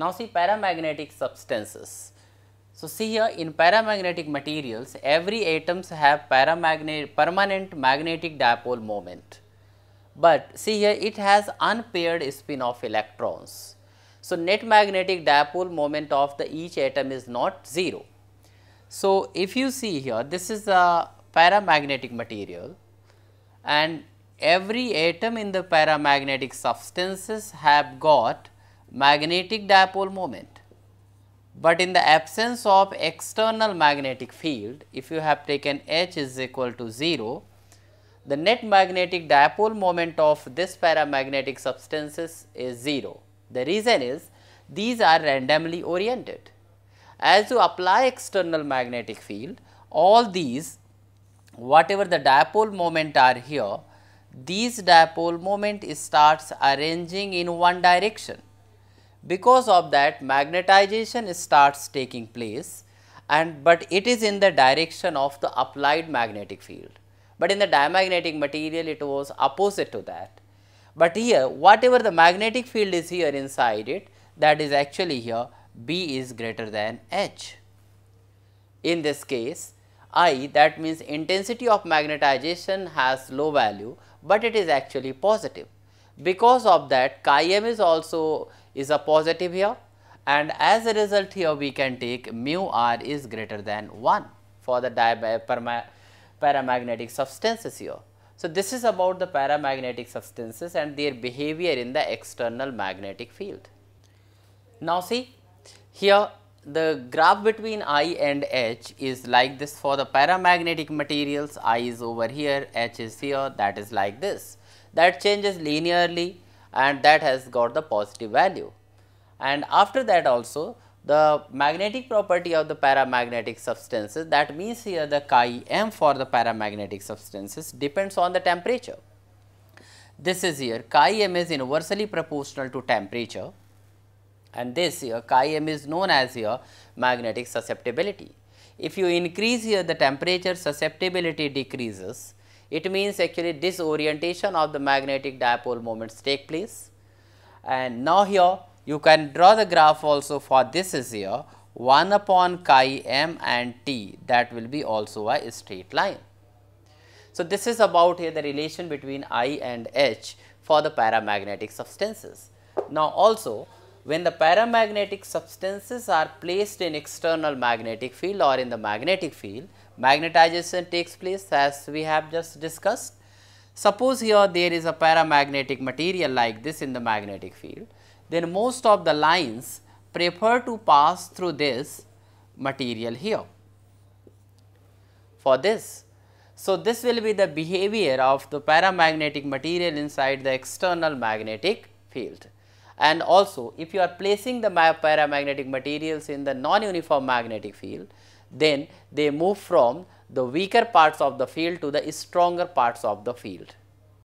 Now, see paramagnetic substances. So, see here in paramagnetic materials, every atoms have paramagnet permanent magnetic dipole moment. But see here it has unpaired spin of electrons. So, net magnetic dipole moment of the each atom is not 0. So, if you see here this is a paramagnetic material and every atom in the paramagnetic substances have got magnetic dipole moment. But in the absence of external magnetic field, if you have taken H is equal to 0, the net magnetic dipole moment of this paramagnetic substances is 0. The reason is these are randomly oriented. As you apply external magnetic field, all these whatever the dipole moment are here, these dipole moment starts arranging in one direction because of that magnetization starts taking place and but it is in the direction of the applied magnetic field. But in the diamagnetic material it was opposite to that. But here whatever the magnetic field is here inside it that is actually here B is greater than H. In this case I that means intensity of magnetization has low value, but it is actually positive because of that chi m is also is a positive here and as a result here we can take mu r is greater than 1 for the paramagnetic substances here. So, this is about the paramagnetic substances and their behavior in the external magnetic field. Now, see here the graph between I and H is like this for the paramagnetic materials I is over here H is here that is like this that changes linearly and that has got the positive value and after that also the magnetic property of the paramagnetic substances that means here the chi m for the paramagnetic substances depends on the temperature. This is here chi m is inversely proportional to temperature and this here chi m is known as your magnetic susceptibility. If you increase here the temperature susceptibility decreases, it means actually disorientation of the magnetic dipole moments take place. And now here you can draw the graph also for this is here 1 upon chi m and t that will be also a straight line. So, this is about here the relation between I and H for the paramagnetic substances. Now, also when the paramagnetic substances are placed in external magnetic field or in the magnetic field, magnetization takes place as we have just discussed. Suppose here there is a paramagnetic material like this in the magnetic field, then most of the lines prefer to pass through this material here for this. So, this will be the behavior of the paramagnetic material inside the external magnetic field. And also if you are placing the paramagnetic materials in the non-uniform magnetic field, then they move from the weaker parts of the field to the stronger parts of the field.